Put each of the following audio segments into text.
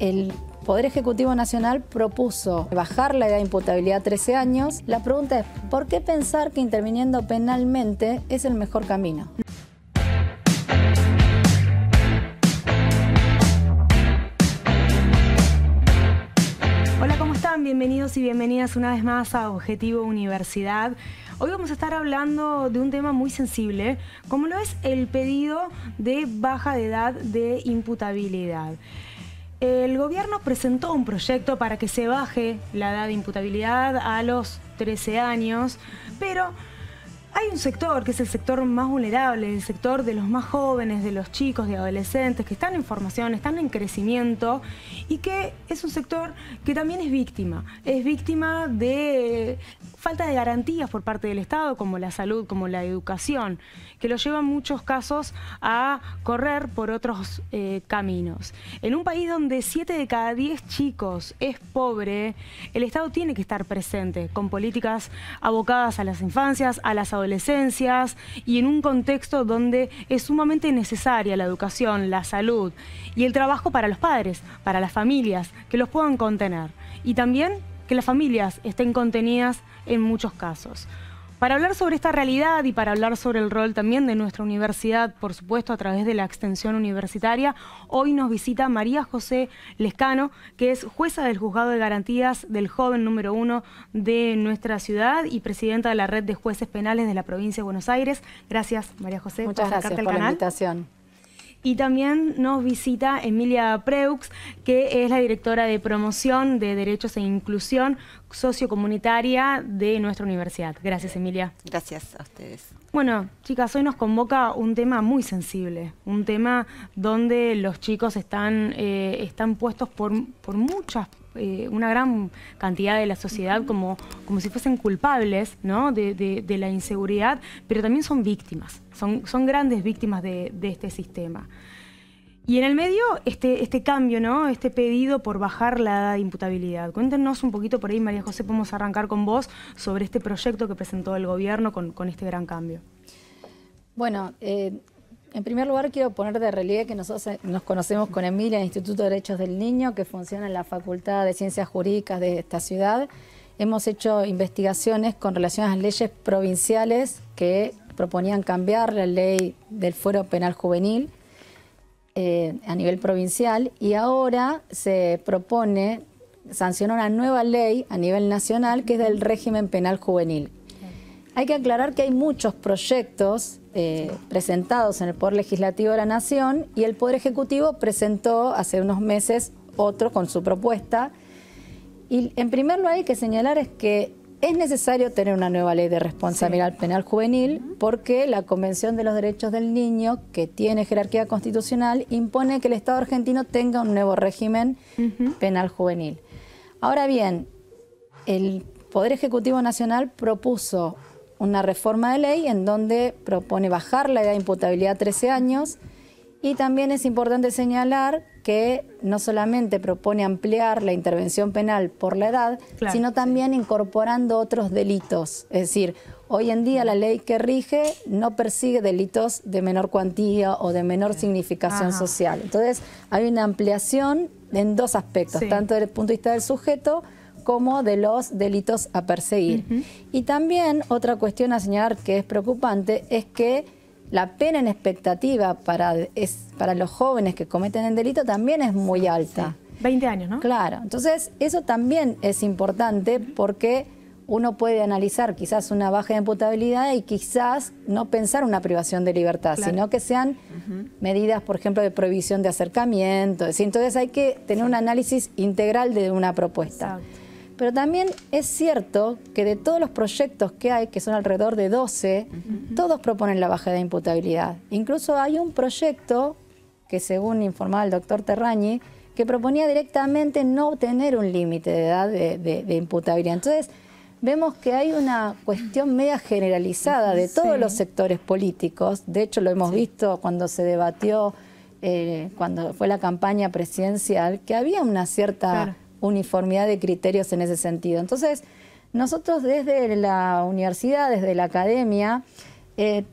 el Poder Ejecutivo Nacional propuso bajar la edad de imputabilidad a 13 años. La pregunta es, ¿por qué pensar que interviniendo penalmente es el mejor camino? Hola, ¿cómo están? Bienvenidos y bienvenidas una vez más a Objetivo Universidad. Hoy vamos a estar hablando de un tema muy sensible, como lo es el pedido de baja de edad de imputabilidad. El gobierno presentó un proyecto para que se baje la edad de imputabilidad a los 13 años, pero hay un sector que es el sector más vulnerable, el sector de los más jóvenes, de los chicos, de adolescentes, que están en formación, están en crecimiento y que es un sector que también es víctima. Es víctima de falta de garantías por parte del Estado, como la salud, como la educación, que lo lleva en muchos casos a correr por otros eh, caminos. En un país donde 7 de cada 10 chicos es pobre, el Estado tiene que estar presente con políticas abocadas a las infancias, a las adolescentes, adolescencias y en un contexto donde es sumamente necesaria la educación, la salud y el trabajo para los padres, para las familias, que los puedan contener y también que las familias estén contenidas en muchos casos. Para hablar sobre esta realidad y para hablar sobre el rol también de nuestra universidad, por supuesto, a través de la extensión universitaria, hoy nos visita María José Lescano, que es jueza del Juzgado de Garantías del Joven número uno de nuestra ciudad y presidenta de la Red de Jueces Penales de la Provincia de Buenos Aires. Gracias, María José, Muchas gracias por la invitación. Y también nos visita Emilia Preux, que es la directora de promoción de derechos e inclusión sociocomunitaria de nuestra universidad. Gracias, Emilia. Gracias a ustedes. Bueno, chicas, hoy nos convoca un tema muy sensible, un tema donde los chicos están, eh, están puestos por, por muchas eh, una gran cantidad de la sociedad como, como si fuesen culpables ¿no? de, la inseguridad, pero también son víctimas, son, son grandes víctimas de, este sistema. Y en el medio, este, este cambio, ¿no? Este pedido por bajar la imputabilidad. Cuéntenos un poquito por ahí, María José, podemos arrancar con vos sobre este proyecto que presentó el gobierno con, con este gran cambio. Bueno, eh, en primer lugar, quiero poner de relieve que nosotros eh, nos conocemos con Emilia, Instituto de Derechos del Niño, que funciona en la Facultad de Ciencias Jurídicas de esta ciudad. Hemos hecho investigaciones con relación a las leyes provinciales que proponían cambiar la ley del fuero penal juvenil eh, a nivel provincial y ahora se propone sancionar una nueva ley a nivel nacional que es del régimen penal juvenil. Hay que aclarar que hay muchos proyectos eh, presentados en el Poder Legislativo de la Nación y el Poder Ejecutivo presentó hace unos meses otro con su propuesta. Y en primer lugar hay que señalar es que es necesario tener una nueva ley de responsabilidad penal juvenil porque la Convención de los Derechos del Niño, que tiene jerarquía constitucional, impone que el Estado argentino tenga un nuevo régimen penal juvenil. Ahora bien, el Poder Ejecutivo Nacional propuso una reforma de ley en donde propone bajar la edad de imputabilidad a 13 años y también es importante señalar que no solamente propone ampliar la intervención penal por la edad, sino también incorporando otros delitos. Es decir, hoy en día la ley que rige no persigue delitos de menor cuantía o de menor significación social. Entonces, hay una ampliación en dos aspectos, tanto desde el punto de vista del sujeto, como de los delitos a perseguir. Y también otra cuestión a señalar que es preocupante es que la pena en expectativa para, es, para los jóvenes que cometen el delito también es muy alta. 20 años, ¿no? Claro, entonces eso también es importante porque uno puede analizar quizás una baja de imputabilidad y quizás no pensar una privación de libertad, sino que sean medidas, por ejemplo, de prohibición de acercamiento. Entonces hay que tener un análisis integral de una propuesta. Pero también es cierto que de todos los proyectos que hay, que son alrededor de 12, todos proponen la bajada de imputabilidad. Incluso hay un proyecto que según informaba el doctor Terrañi, que proponía directamente no tener un límite de edad de, imputabilidad. Entonces, vemos que hay una cuestión media generalizada de todos los sectores políticos. De hecho, lo hemos visto cuando se debatió, eh, cuando fue la campaña presidencial, que había una cierta uniformidad de criterios en ese sentido. Entonces, nosotros desde la universidad, desde la academia, eh,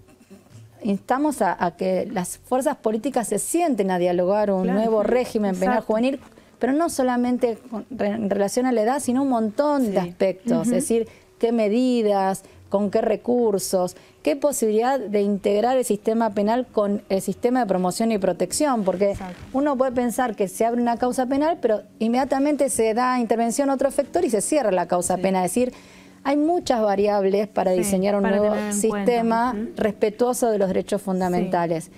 instamos a, que las fuerzas políticas se sienten a dialogar un nuevo régimen penal juvenil, pero no solamente en relación a la edad, sino un montón de aspectos, es decir, qué medidas, con qué recursos, qué posibilidad de integrar el sistema penal con el sistema de promoción y protección, porque uno puede pensar que se abre una causa penal, pero inmediatamente se da intervención a otro factor y se cierra la causa penal. Es decir, hay muchas variables para diseñar un nuevo sistema respetuoso de los derechos fundamentales.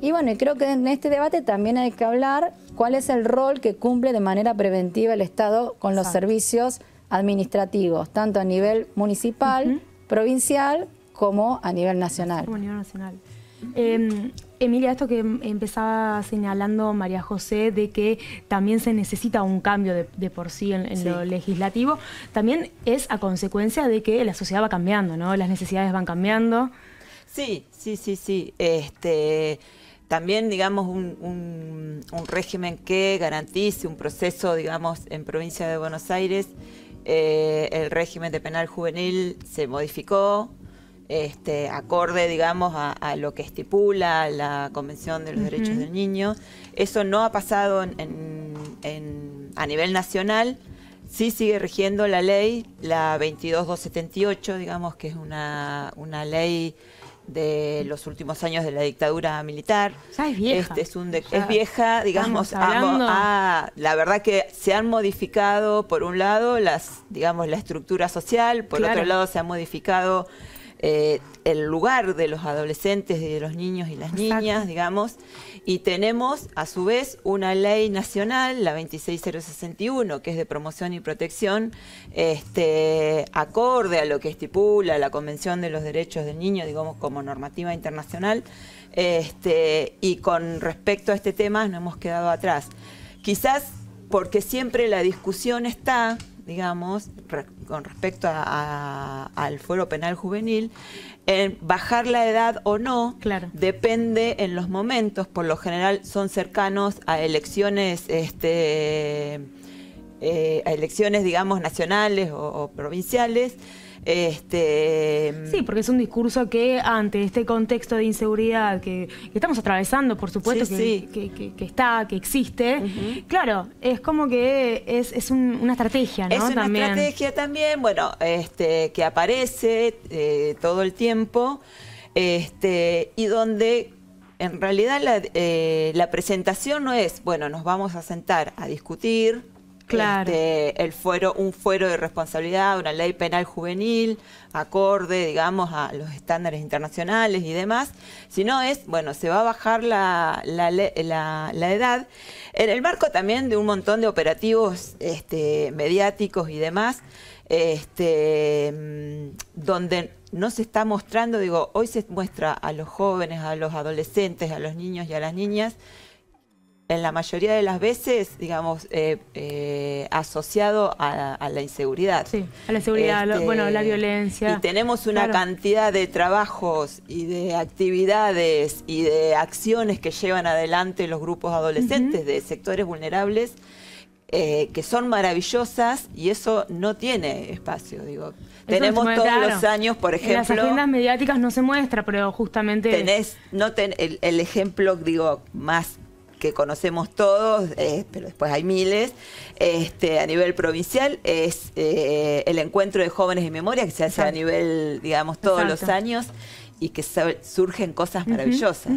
Y bueno, creo que en este debate también hay que hablar cuál es el rol que cumple de manera preventiva el Estado con los servicios administrativos, tanto a nivel municipal, provincial como a nivel nacional. a nivel nacional. Em, Emilia, esto que empezaba señalando María José, de que también se necesita un cambio de, por sí en, lo legislativo, también es a consecuencia de que la sociedad va cambiando, ¿no? Las necesidades van cambiando. Sí, sí, sí, sí. Este, también, digamos, un, un régimen que garantice un proceso, digamos, en provincia de Buenos Aires eh, el régimen de penal juvenil se modificó, este, acorde, digamos, a, lo que estipula la Convención de los Derechos del Niño. Eso no ha pasado a nivel nacional. Sí sigue rigiendo la ley, la 22278, digamos, que es una, una ley de los últimos años de la dictadura militar. es vieja. Este es, un vieja, digamos, a, ah, la verdad que se han modificado, por un lado, las, digamos, la estructura social, por otro lado, se han modificado eh, el lugar de los adolescentes y de los niños y las niñas, digamos, y tenemos a su vez una ley nacional, la 26061, que es de promoción y protección, este, acorde a lo que estipula la Convención de los Derechos del Niño, digamos, como normativa internacional, este, y con respecto a este tema no hemos quedado atrás. Quizás porque siempre la discusión está digamos, con respecto al fuero penal juvenil, bajar la edad o no depende en los momentos, por lo general son cercanos a elecciones este, eh, a elecciones, digamos, nacionales o, provinciales. Este, sí, porque es un discurso que ante este contexto de inseguridad que, estamos atravesando, por supuesto, que, está, que existe, claro, es como que es, una estrategia, ¿no? Es una estrategia también, bueno, este, que aparece eh, todo el tiempo este, y donde... En realidad eh, la presentación no es, bueno, nos vamos a sentar a discutir, Claro. Este, el fuero, un fuero de responsabilidad, una ley penal juvenil, acorde, digamos, a los estándares internacionales y demás, Si no es, bueno, se va a bajar la, edad, en el marco también de un montón de operativos este, mediáticos y demás, este, mm, donde no se está mostrando, digo, hoy se muestra a los jóvenes, a los adolescentes, a los niños y a las niñas, en la mayoría de las veces, digamos, eh, eh, asociado a, la inseguridad. Sí, a la inseguridad, bueno, la este, violencia. Y tenemos una cantidad de trabajos y de actividades y de acciones que llevan adelante los grupos adolescentes de sectores vulnerables eh, que son maravillosas y eso no tiene espacio, digo. tenemos todos los años, por ejemplo... En las agendas mediáticas no se muestra, pero justamente... Tenés, no el ejemplo, digo, más que conocemos todos, eh, pero después hay miles, este, a nivel provincial, es eh, el encuentro de jóvenes de memoria que se hace a nivel, digamos, todos los años y que surgen cosas maravillosas.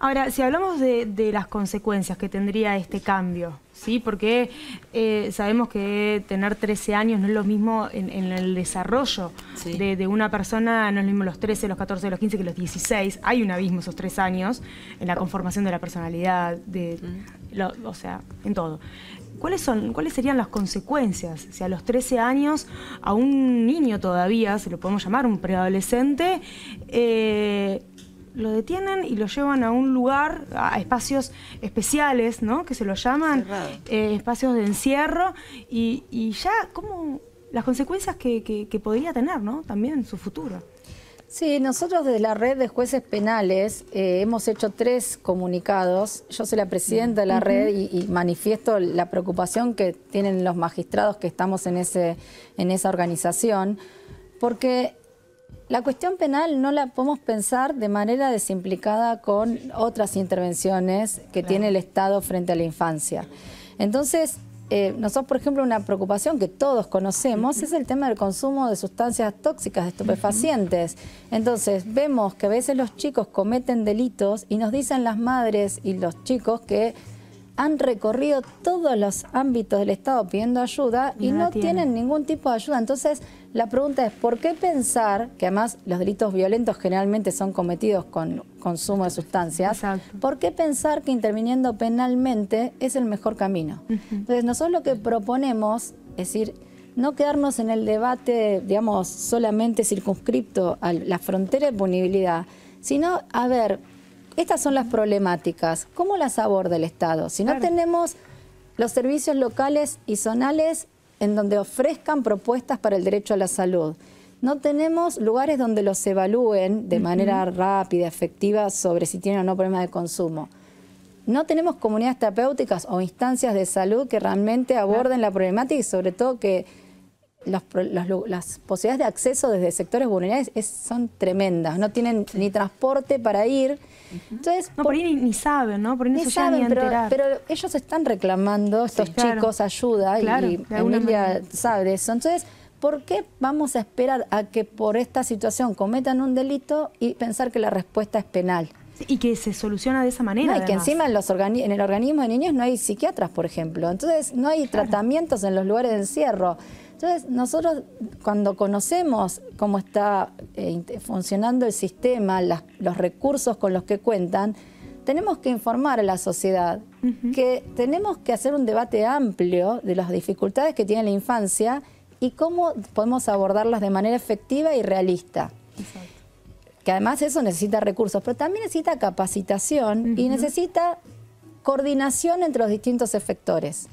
Ahora, si hablamos de, las consecuencias que tendría este cambio, ¿sí? porque eh, sabemos que tener 13 años no es lo mismo en, el desarrollo de, una persona, no es lo mismo los 13, los 14, los 15 que los 16. Hay un abismo esos tres años en la conformación de la personalidad, de, o sea, en todo. ¿cuáles, son, ¿cuáles serían las consecuencias si a los 13 años a un niño todavía, se lo podemos llamar un preadolescente, eh, lo detienen y lo llevan a un lugar, a espacios especiales, ¿no? Que se lo llaman eh, espacios de encierro y, ya, ¿cómo las consecuencias que, que podría tener, ¿no? También su futuro. Sí, nosotros desde la red de jueces penales eh, hemos hecho tres comunicados. Yo soy la presidenta de la red y, manifiesto la preocupación que tienen los magistrados que estamos en, ese, en esa organización, porque la cuestión penal no la podemos pensar de manera desimplicada con otras intervenciones que tiene el Estado frente a la infancia. Entonces, eh, nosotros, por ejemplo, una preocupación que todos conocemos es el tema del consumo de sustancias tóxicas, de estupefacientes. Entonces, vemos que a veces los chicos cometen delitos y nos dicen las madres y los chicos que han recorrido todos los ámbitos del Estado pidiendo ayuda y no, no tienen ningún tipo de ayuda. Entonces, la pregunta es, ¿por qué pensar, que además los delitos violentos generalmente son cometidos con consumo de sustancias, ¿por qué pensar que interviniendo penalmente es el mejor camino? Entonces, nosotros lo que proponemos es decir, no quedarnos en el debate, digamos, solamente circunscripto a la frontera de punibilidad, sino a ver, estas son las problemáticas, ¿cómo las aborda el Estado? Si no tenemos los servicios locales y zonales en donde ofrezcan propuestas para el derecho a la salud. No tenemos lugares donde los evalúen de manera rápida, efectiva, sobre si tienen o no problemas de consumo. No tenemos comunidades terapéuticas o instancias de salud que realmente aborden la problemática y sobre todo que las posibilidades de acceso desde sectores vulnerables son tremendas. No tienen ni transporte para ir. Entonces, por, ni, saben, ¿no? Por ahí no saben, pero, pero, ellos están reclamando, estos chicos, ayuda y Emilia sabe eso. Entonces, ¿por qué vamos a esperar a que por esta situación cometan un delito y pensar que la respuesta es penal? Y que se soluciona de esa manera. y que encima en, el organismo de niños no hay psiquiatras, por ejemplo. Entonces, no hay tratamientos en los lugares de encierro. Entonces, nosotros cuando conocemos cómo está eh, funcionando el sistema, los recursos con los que cuentan, tenemos que informar a la sociedad que tenemos que hacer un debate amplio de las dificultades que tiene la infancia y cómo podemos abordarlas de manera efectiva y realista. Que además eso necesita recursos, pero también necesita capacitación y necesita coordinación entre los distintos efectores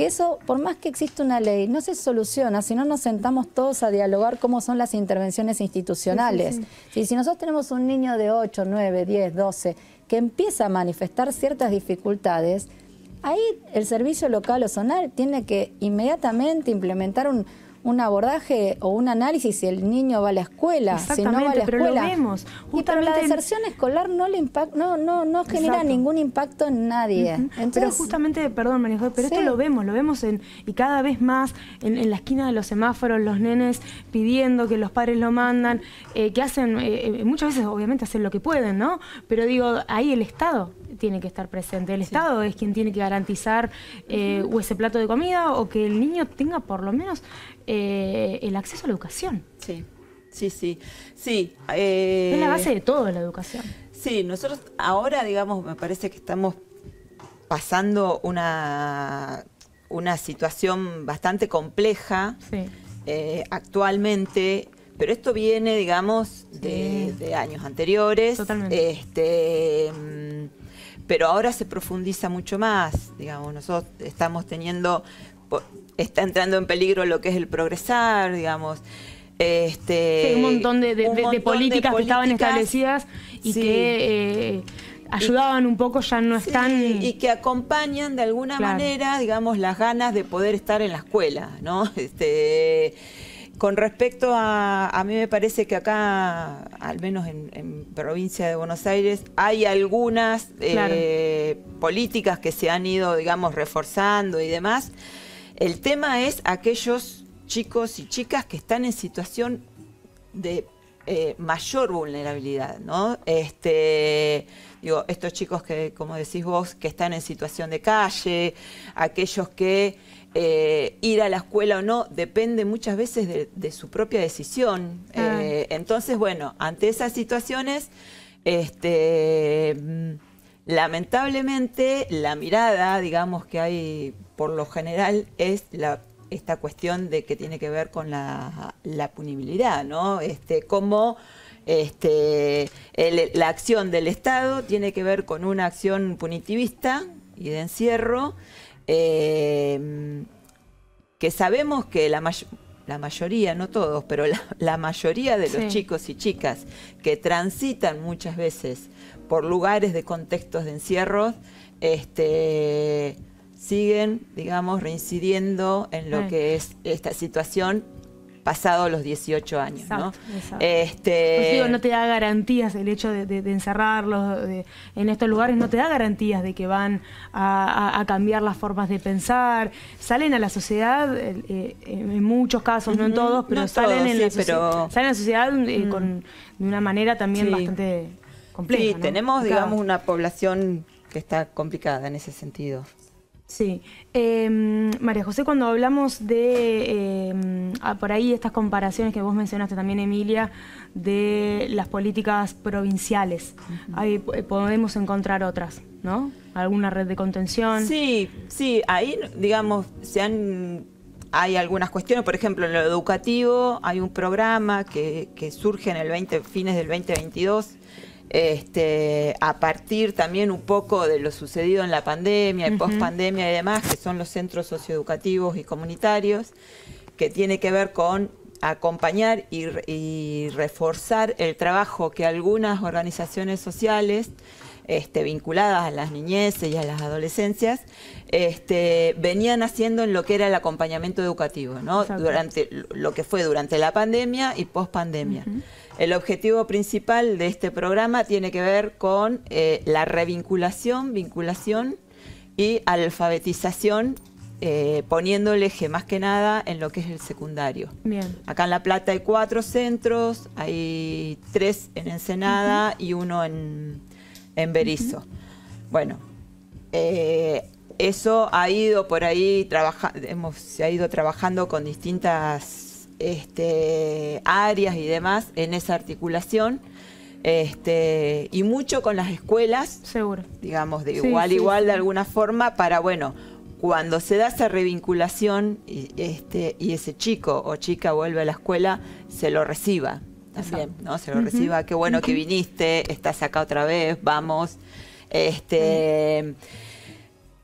que eso, por más que exista una ley, no se soluciona si no nos sentamos todos a dialogar cómo son las intervenciones institucionales. Si nosotros tenemos un niño de 8, 9, 10, 12 que empieza a manifestar ciertas dificultades, ahí el servicio local o zonal tiene que inmediatamente implementar un, un abordaje o un análisis si el niño va a la escuela, si no va a la pero Lo vemos. Y para la deserción escolar no le impacta no, no, no genera ningún impacto en nadie. Pero justamente, perdón María pero esto lo vemos, lo vemos en, y cada vez más en, la esquina de los semáforos, los nenes pidiendo que los padres lo mandan, eh, que hacen, eh, eh, muchas veces obviamente hacen lo que pueden, ¿no? Pero digo, ahí el Estado tiene que estar presente. El Estado es quien tiene que garantizar eh, o ese plato de comida o que el niño tenga por lo menos eh, el acceso a la educación. Sí, sí, sí. sí Es la eh, base de todo la educación. Sí, nosotros ahora, digamos, me parece que estamos pasando una, una situación bastante compleja actualmente pero esto viene, digamos, de, años anteriores. Totalmente. Este, mm, pero ahora se profundiza mucho más, digamos, nosotros estamos teniendo, está entrando en peligro lo que es el progresar, digamos. Este, un montón de, políticas, que estaban establecidas y que... Eh, ayudaban un poco, ya no están... Y que acompañan de alguna manera, digamos, las ganas de poder estar en la escuela, ¿no? Este, con respecto a, a mí me parece que acá, al menos en, provincia de Buenos Aires, hay algunas eh, políticas que se han ido, digamos, reforzando y demás. El tema es aquellos chicos y chicas que están en situación de eh, mayor vulnerabilidad, ¿no? Este, digo, estos chicos que, como decís vos, que están en situación de calle, aquellos que eh, ir a la escuela o no depende muchas veces de, su propia decisión. Ah. Eh, entonces, bueno, ante esas situaciones, este, mm, lamentablemente la mirada, digamos, que hay por lo general es la esta cuestión de que tiene que ver con la, punibilidad, ¿no? Este, este la acción del Estado tiene que ver con una acción punitivista y de encierro, Em, que sabemos que la, la mayoría, no todos, pero la, mayoría de los chicos y chicas que transitan muchas veces por lugares de contextos de encierros, este, siguen, digamos, reincidiendo en lo que es esta situación pasados los 18 años. ¿no? Este... Pues no te da garantías el hecho de, encerrarlos en estos lugares, no te da garantías de que van a, cambiar las formas de pensar. Salen a la sociedad, eh, en muchos casos, no en todos, pero salen, en a la sociedad eh, mm. con, de una manera también bastante compleja. Sí, tenemos, digamos, una población que está complicada en ese sentido. Sí, em, María José, cuando hablamos de, em, ah, por ahí estas comparaciones que vos mencionaste también, Emilia, de las políticas provinciales, ahí eh, podemos encontrar otras, ¿no? ¿Alguna red de contención? Sí, sí, ahí, digamos, se hay algunas cuestiones, por ejemplo, en lo educativo hay un programa que, surge en el 20, fines del 2022 este, a partir también un poco de lo sucedido en la pandemia y post pandemia y demás, que son los centros socioeducativos y comunitarios, que tiene que ver con acompañar y reforzar el trabajo que algunas organizaciones sociales este, vinculadas a las niñeces y a las adolescencias, este, venían haciendo en lo que era el acompañamiento educativo, durante lo que fue durante la pandemia y post pandemia. El objetivo principal de este programa tiene que ver con eh, la revinculación, vinculación y alfabetización eh, poniendo el eje más que nada en lo que es el secundario. Acá en La Plata hay cuatro centros, hay tres en Ensenada y uno en, en Berizo. Bueno, eh, eso ha ido por ahí, trabaja, hemos, se ha ido trabajando con distintas este, áreas y demás en esa articulación. Este, y mucho con las escuelas, seguro, digamos, de igual igual de alguna forma, para bueno, cuando se da esa revinculación este, y ese chico o chica vuelve a la escuela, se lo reciba. ¿no? Se lo reciba, qué bueno que viniste, estás acá otra vez, vamos. Este.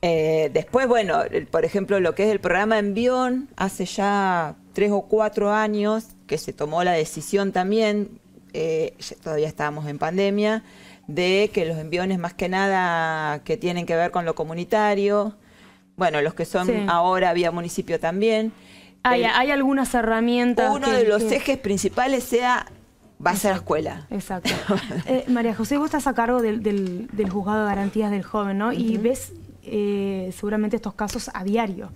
Eh, después, bueno, por ejemplo, lo que es el programa Envión, hace ya tres o cuatro años que se tomó la decisión también, eh, todavía estábamos en pandemia, de que los enviones más que nada que tienen que ver con lo comunitario, bueno, los que son ahora vía municipio también. Hay, eh, algunas herramientas. Uno de los ejes principales sea vas a la escuela. Exacto. Eh, María José, vos estás a cargo del, juzgado de garantías del joven, ¿no? Y ves eh, seguramente estos casos a diario.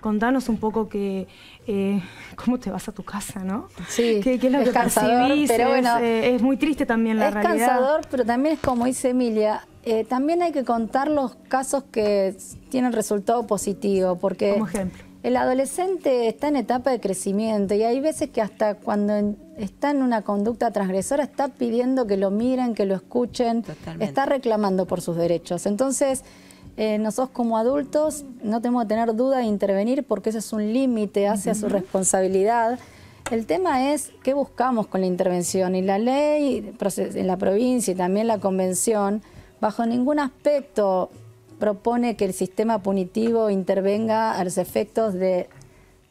Contanos un poco que, eh, cómo te vas a tu casa, ¿no? Sí, ¿Qué, es lo que cansador, pero es, muy triste también la realidad. Es cansador, pero también es como dice Emilia, también hay que contar los casos que tienen resultado positivo, porque... Como ejemplo. El adolescente está en etapa de crecimiento y hay veces que hasta cuando está en una conducta transgresora está pidiendo que lo miren, que lo escuchen, está reclamando por sus derechos. Entonces, eh, nosotros como adultos no tenemos que tener duda de intervenir porque ese es un límite hacia su responsabilidad. El tema es qué buscamos con la intervención y la ley en la provincia y también la convención bajo ningún aspecto propone que el sistema punitivo intervenga a los efectos de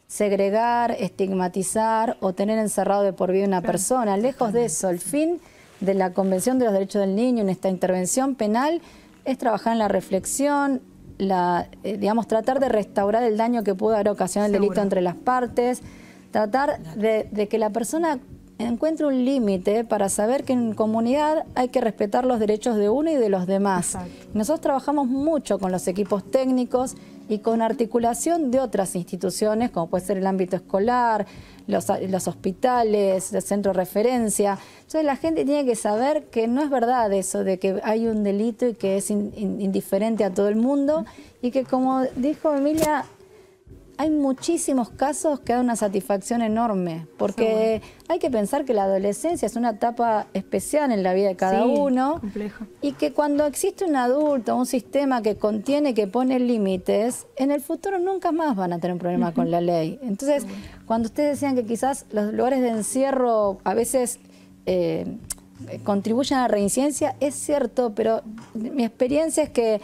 segregar, estigmatizar o tener encerrado de por vida una persona. Lejos de eso, el fin de la Convención de los Derechos del Niño en esta intervención penal es trabajar en la reflexión, la, eh, digamos, tratar de restaurar el daño que pudo haber ocasionado el delito entre las partes, tratar de que la persona Encuentro un límite para saber que en comunidad hay que respetar los derechos de uno y de los demás. Nosotros trabajamos mucho con los equipos técnicos y con articulación de otras instituciones, como puede ser el ámbito escolar, los, hospitales, el centro de referencia. Entonces la gente tiene que saber que no es verdad eso de que hay un delito y que es indiferente a todo el mundo y que como dijo Emilia, hay muchísimos casos que dan una satisfacción enorme, porque hay que pensar que la adolescencia es una etapa especial en la vida de cada uno y que cuando existe un adulto, un sistema que contiene, que pone límites, en el futuro nunca más van a tener un problema con la ley. Entonces, cuando ustedes decían que quizás los lugares de encierro a veces... Eh, contribuyen a la reincidencia, es cierto, pero mi experiencia es que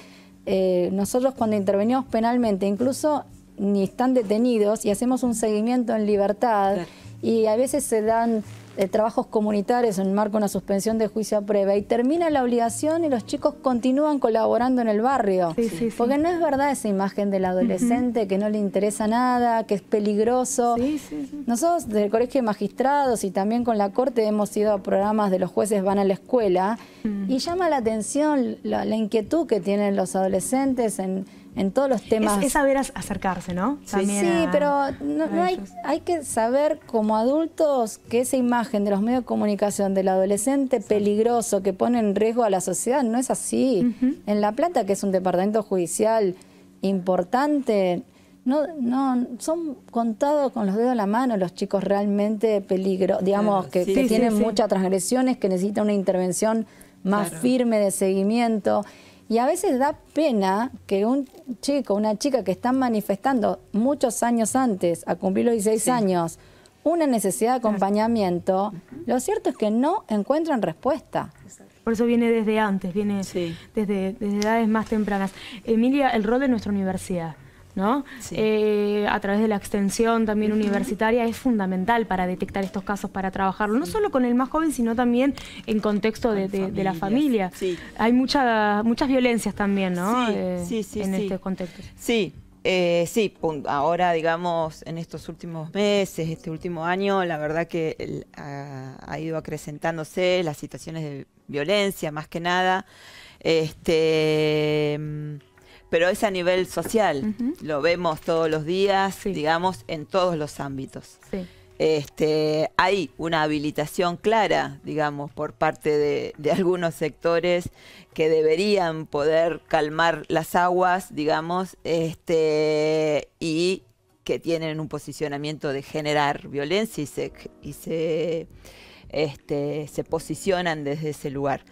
eh, nosotros cuando intervenimos penalmente, incluso ni están detenidos y hacemos un seguimiento en libertad y a veces se dan eh, trabajos comunitarios en marco de una suspensión de juicio a prueba y termina la obligación y los chicos continúan colaborando en el barrio. porque no es verdad esa imagen del adolescente que no le interesa nada, que es peligroso. Nosotros desde el Colegio de Magistrados y también con la Corte hemos ido a programas de los jueces van a la escuela y llama la atención la inquietud que tienen los adolescentes en en todos los temas. Es, saber acercarse, ¿no? sí, pero no, hay, que saber como adultos que esa imagen de los medios de comunicación del adolescente peligroso que pone en riesgo a la sociedad no es así. En La Plata, que es un departamento judicial importante, no, no, son contados con los dedos a la mano los chicos realmente peligrosos, digamos, que, tienen muchas transgresiones, que necesitan una intervención más firme de seguimiento y a veces da pena que un chico, una chica que están manifestando muchos años antes, a cumplir los 16 años, una necesidad de acompañamiento, lo cierto es que no encuentran respuesta. Por eso viene desde antes, viene desde edades más tempranas. Emilia, el rol de nuestra universidad. ¿no? Eh, a través de la extensión también universitaria es fundamental para detectar estos casos, para trabajarlo, no solo con el más joven, sino también en contexto de, la familia. Hay muchas violencias también, ¿no? Eh, en este contexto. Sí. Eh, sí, ahora digamos en estos últimos meses, este último año, la verdad que ha, ha ido acrecentándose las situaciones de violencia más que nada. Este mm, pero es a nivel social. Lo vemos todos los días, digamos, en todos los ámbitos. Este, hay una habilitación clara, digamos, por parte de, algunos sectores que deberían poder calmar las aguas, digamos, este, y que tienen un posicionamiento de generar violencia y se este, posicionan desde ese lugar.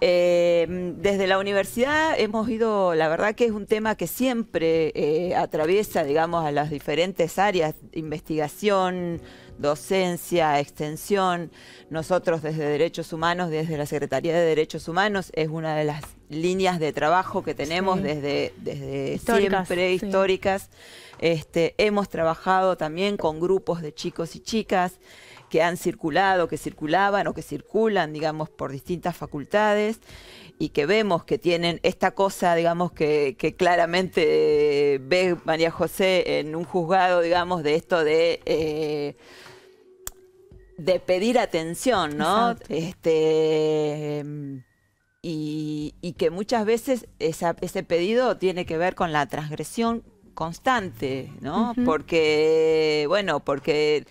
Em, desde la universidad hemos ido, la verdad que es un tema que siempre eh, atraviesa, digamos, a las diferentes áreas, investigación, docencia, extensión. Nosotros desde Derechos Humanos, desde la Secretaría de Derechos Humanos, es una de las líneas de trabajo que tenemos desde, desde siempre, históricas. Este, hemos trabajado también con grupos de chicos y chicas que han circulado, que circulaban o que circulan, digamos, por distintas facultades y que vemos que tienen esta cosa, digamos, que, claramente eh, ve María José en un juzgado, digamos, de esto de... Eh, de pedir atención, ¿no? Este y, que muchas veces ese pedido tiene que ver con la transgresión constante, ¿no? Porque, bueno, porque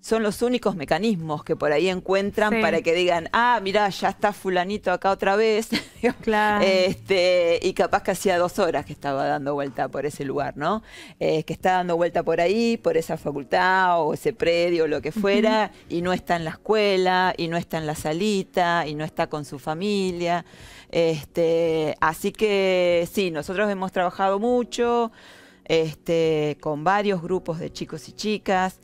son los únicos mecanismos que por ahí encuentran para que digan, ah, mira, ya está fulanito acá otra vez. Este, y capaz que hacía dos horas que estaba dando vuelta por ese lugar, ¿no? Eh, que está dando vuelta por ahí, por esa facultad o ese predio, o lo que fuera, y no está en la escuela, y no está en la salita, y no está con su familia. Este, así que sí, nosotros hemos trabajado mucho este, con varios grupos de chicos y chicas.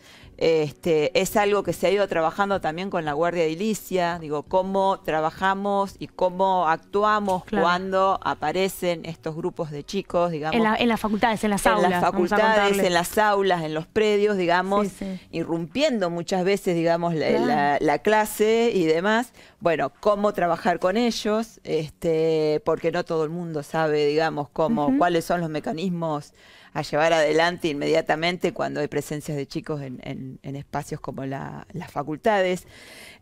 Este, es algo que se ha ido trabajando también con la Guardia Edilicia, digo, cómo trabajamos y cómo actuamos cuando aparecen estos grupos de chicos, digamos. En, las facultades, en las aulas. En las facultades, en las aulas, en los predios, digamos, irrumpiendo muchas veces, digamos, la, clase y demás. Bueno, cómo trabajar con ellos, este, porque no todo el mundo sabe, digamos, cómo, cuáles son los mecanismos a llevar adelante inmediatamente cuando hay presencias de chicos en, espacios como las facultades.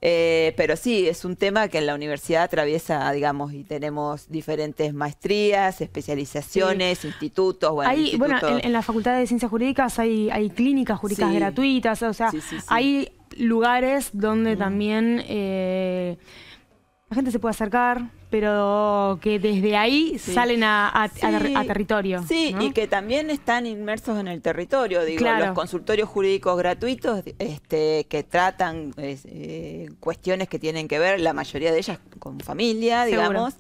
Eh, pero sí, es un tema que en la universidad atraviesa, digamos, y tenemos diferentes maestrías, especializaciones, institutos. Bueno, hay, en, la Facultad de Ciencias Jurídicas hay, clínicas jurídicas gratuitas, o sea, hay lugares donde también... Eh, la gente se puede acercar, pero que desde ahí salen a, territorio. Sí, y que también están inmersos en el territorio. Digo, los consultorios jurídicos gratuitos este, que tratan eh, cuestiones que tienen que ver, la mayoría de ellas con familia, digamos,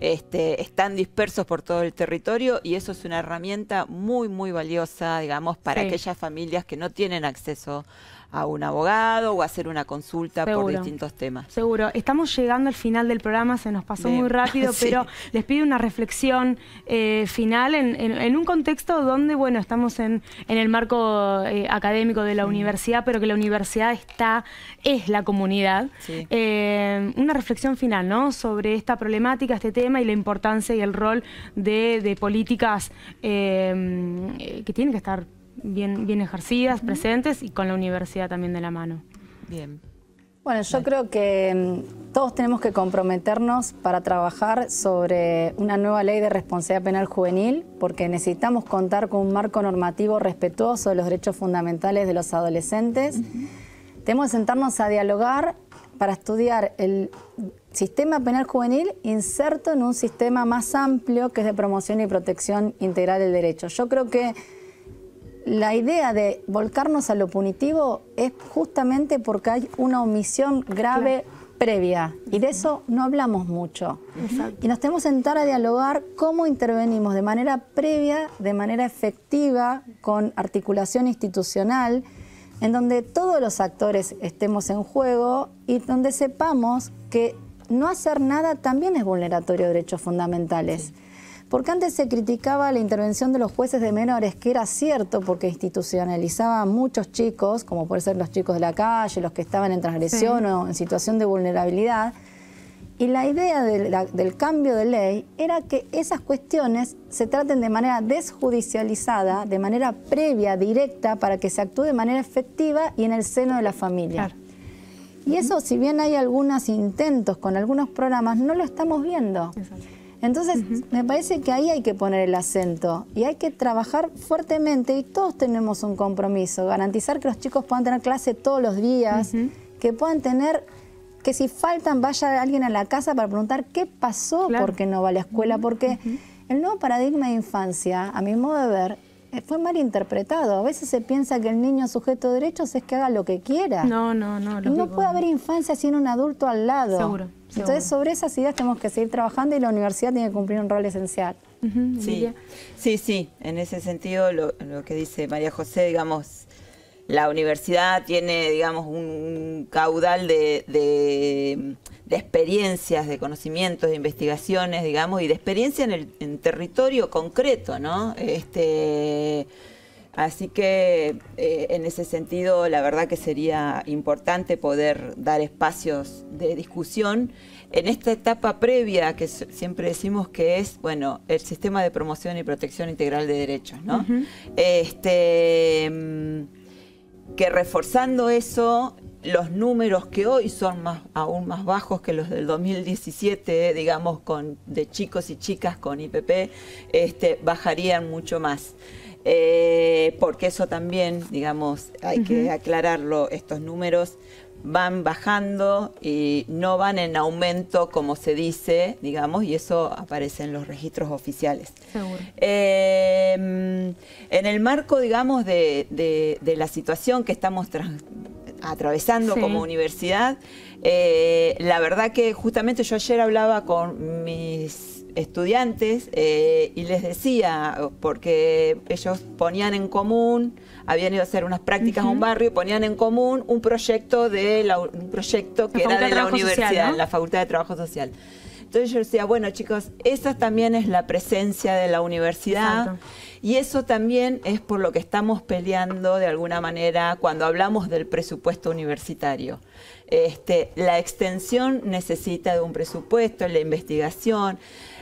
este, están dispersos por todo el territorio y eso es una herramienta muy, muy valiosa, digamos, para aquellas familias que no tienen acceso a a un abogado o hacer una consulta por distintos temas. Seguro. Estamos llegando al final del programa, se nos pasó muy rápido, pero les pido una reflexión eh, final en, un contexto donde, bueno, estamos en, el marco eh, académico de la universidad, pero que la universidad está, es la comunidad. Eh, una reflexión final, ¿no? Sobre esta problemática, este tema y la importancia y el rol de políticas que tienen que estar bien, bien ejercidas, presentes y con la universidad también de la mano. Bien. Bueno, yo creo que mm, todos tenemos que comprometernos para trabajar sobre una nueva ley de responsabilidad penal juvenil, porque necesitamos contar con un marco normativo respetuoso de los derechos fundamentales de los adolescentes. Tenemos que sentarnos a dialogar para estudiar el sistema penal juvenil inserto en un sistema más amplio que es de promoción y protección integral del derecho. Yo creo que la idea de volcarnos a lo punitivo es justamente porque hay una omisión grave previa y de eso no hablamos mucho. Y nos tenemos que sentar a dialogar cómo intervenimos de manera previa, de manera efectiva, con articulación institucional, en donde todos los actores estemos en juego y donde sepamos que no hacer nada también es vulneratorio de derechos fundamentales. Porque antes se criticaba la intervención de los jueces de menores, que era cierto porque institucionalizaba a muchos chicos, como pueden ser los chicos de la calle, los que estaban en transgresión o en situación de vulnerabilidad. Y la idea del cambio de ley era que esas cuestiones se traten de manera desjudicializada, de manera previa, directa, para que se actúe de manera efectiva y en el seno de la familia. Y eso, si bien hay algunos intentos con algunos programas, no lo estamos viendo. Entonces, me parece que ahí hay que poner el acento y hay que trabajar fuertemente y todos tenemos un compromiso, garantizar que los chicos puedan tener clase todos los días, que puedan tener, que si faltan vaya alguien a la casa para preguntar qué pasó, porque no va a la escuela, porque el nuevo paradigma de infancia, a mi modo de ver, eh, fue mal interpretado. A veces se piensa que el niño sujeto de derechos es que haga lo que quiera. No, no, no. no puede haber infancia sin un adulto al lado. Seguro. Entonces, sobre esas ideas tenemos que seguir trabajando y la universidad tiene que cumplir un rol esencial. sí. sí, sí, en ese sentido lo, que dice María José, digamos, la universidad tiene, digamos, un caudal de, experiencias, de conocimientos, de investigaciones, digamos, y de experiencia en el territorio concreto, ¿no? Este Así que eh, en ese sentido, la verdad que sería importante poder dar espacios de discusión en esta etapa previa que siempre decimos que es, el sistema de promoción y protección integral de derechos, ¿no? Este, mm, que reforzando eso, los números que hoy son aún más bajos que los del 2017, digamos, con, de chicos y chicas con IPP, este, bajarían mucho más. Eh, porque eso también, digamos, hay que aclararlo, estos números van bajando y no van en aumento como se dice, digamos, y eso aparece en los registros oficiales. Seguro. Em, en el marco, digamos, de, la situación que estamos atravesando como universidad, eh, la verdad que justamente yo ayer hablaba con mis estudiantes eh, y les decía, porque ellos ponían en común, habían ido a hacer unas prácticas a un barrio, y ponían en común un proyecto, de un proyecto que era de, la universidad, la Facultad de Trabajo Social. Entonces yo decía, bueno chicos, esa también es la presencia de la universidad y eso también es por lo que estamos peleando de alguna manera cuando hablamos del presupuesto universitario. Este, la extensión necesita de un presupuesto, la investigación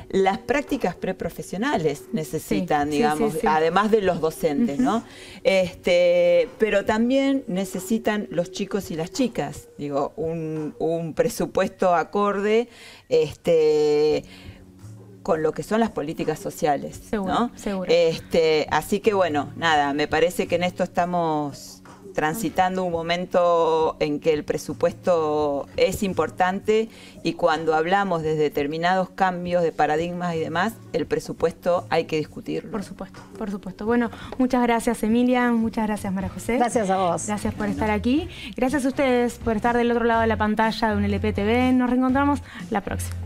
las prácticas preprofesionales necesitan, digamos, además de los docentes, ¿no? este, pero también necesitan los chicos y las chicas, digo, un, presupuesto acorde, este con lo que son las políticas sociales. Seguro, Este, así que bueno, nada, me parece que en esto estamos transitando un momento en que el presupuesto es importante y cuando hablamos de determinados cambios de paradigmas y demás, el presupuesto hay que discutirlo. Por supuesto, por supuesto. Bueno, muchas gracias Emilia, muchas gracias Mara José. Gracias a vos. Gracias por estar aquí. Gracias a ustedes por estar del otro lado de la pantalla de un LPTV. Nos reencontramos la próxima.